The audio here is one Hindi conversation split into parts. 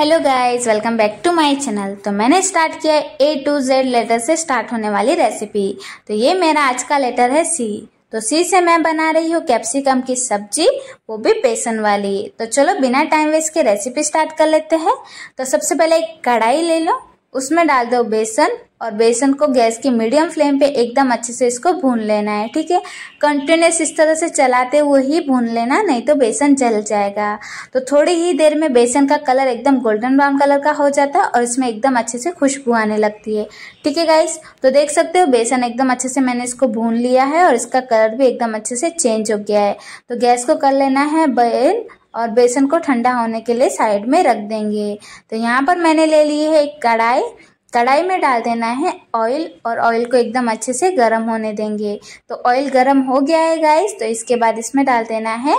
hello guys welcome back to my channel तो मैंने स्टार्ट किया है ए टू जेड लेटर से स्टार्ट होने वाली रेसिपी तो ये मेरा आज का लेटर है सी तो सी से मैं बना रही हूँ कैप्सिकम की सब्जी वो भी बेसन वाली तो चलो बिना टाइम वेस्ट के रेसिपी स्टार्ट कर लेते हैं तो सबसे पहले एक कढ़ाई ले लो उसमें डाल दो बेसन और बेसन को गैस की मीडियम फ्लेम पे एकदम अच्छे से इसको भून लेना है ठीक है कंटिन्यूस इस तरह से चलाते हुए ही भून लेना नहीं तो बेसन जल जाएगा तो थोड़ी ही देर में बेसन का कलर एकदम गोल्डन ब्राउन कलर का हो जाता है और इसमें एकदम अच्छे से खुशबू आने लगती है ठीक है गाइस तो देख सकते हो बेसन एकदम अच्छे से मैंने इसको भून लिया है और इसका कलर भी एकदम अच्छे से चेंज हो गया है तो गैस को कर लेना है बर्न और बेसन को ठंडा होने के लिए साइड में रख देंगे तो यहाँ पर मैंने ले ली है एक कढ़ाई कढ़ाई में डाल देना है ऑयल और ऑयल को एकदम अच्छे से गर्म होने देंगे तो ऑयल गर्म हो गया है गाइस तो इसके बाद इसमें डाल देना है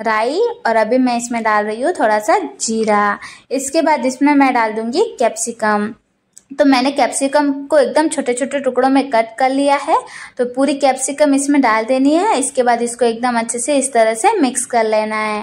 राई और अभी मैं इसमें डाल रही हूँ थोड़ा सा जीरा इसके बाद इसमें मैं डाल दूंगी कैप्सिकम तो मैंने कैप्सिकम को एकदम छोटे छोटे टुकड़ों में कट कर लिया है तो पूरी कैप्सिकम इसमें डाल देनी है इसके बाद इसको एकदम अच्छे से इस तरह से मिक्स कर लेना है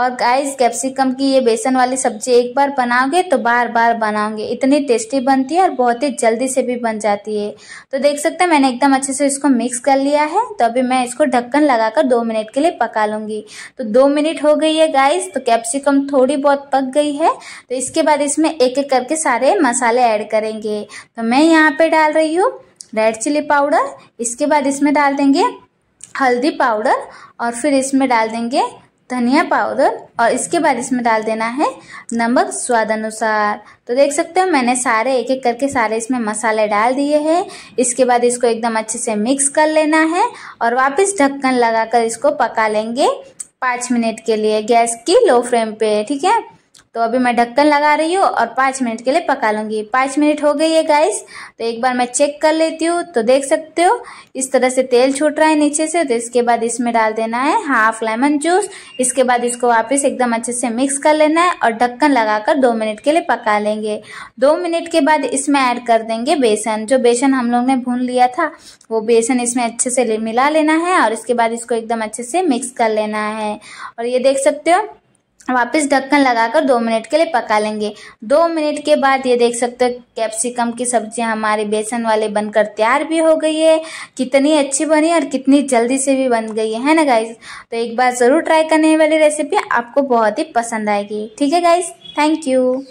और गाइस कैप्सिकम की ये बेसन वाली सब्जी एक बार बनाओगे तो बार बार बनाओगे इतनी टेस्टी बनती है और बहुत ही जल्दी से भी बन जाती है तो देख सकते हैं मैंने एकदम अच्छे से इसको मिक्स कर लिया है तो अभी मैं इसको ढक्कन लगाकर दो मिनट के लिए पका लूँगी तो दो मिनट हो गई है गाइस तो कैप्सिकम थोड़ी बहुत पक गई है तो इसके बाद इसमें एक एक करके सारे मसाले ऐड कर करेंगे तो मैं यहाँ पे डाल रही हूँ रेड चिली पाउडर इसके बाद इसमें डाल देंगे हल्दी पाउडर और फिर इसमें डाल देंगे धनिया पाउडर और इसके बाद इसमें डाल देना है नमक स्वाद अनुसार तो देख सकते हो मैंने सारे एक एक करके सारे इसमें मसाले डाल दिए हैं इसके बाद इसको एकदम अच्छे से मिक्स कर लेना है और वापस ढक्कन लगाकर इसको पका लेंगे पाँच मिनट के लिए गैस की लो फ्लेम पे ठीक है तो अभी मैं ढक्कन लगा रही हूँ और पाँच मिनट के लिए पका लूँगी पाँच मिनट हो गई है गाइस तो एक बार मैं चेक कर लेती हूँ तो देख सकते हो इस तरह से तेल छूट रहा है नीचे से तो इसके बाद इसमें डाल देना है हाफ लेमन जूस इसके बाद इसको वापस एकदम अच्छे से मिक्स कर लेना है और ढक्कन लगाकर दो मिनट के लिए पका लेंगे दो मिनट के बाद इसमें ऐड कर देंगे बेसन जो बेसन हम लोग ने भून लिया था वो बेसन इसमें अच्छे से मिला लेना है और इसके बाद इसको एकदम अच्छे से मिक्स कर लेना है और ये देख सकते हो वापस ढक्कन लगाकर दो मिनट के लिए पका लेंगे दो मिनट के बाद ये देख सकते हो कैप्सिकम की सब्जी हमारे बेसन वाले बनकर तैयार भी हो गई है कितनी अच्छी बनी और कितनी जल्दी से भी बन गई है ना गाइज तो एक बार ज़रूर ट्राई करने वाली रेसिपी आपको बहुत ही पसंद आएगी ठीक है गाइज थैंक यू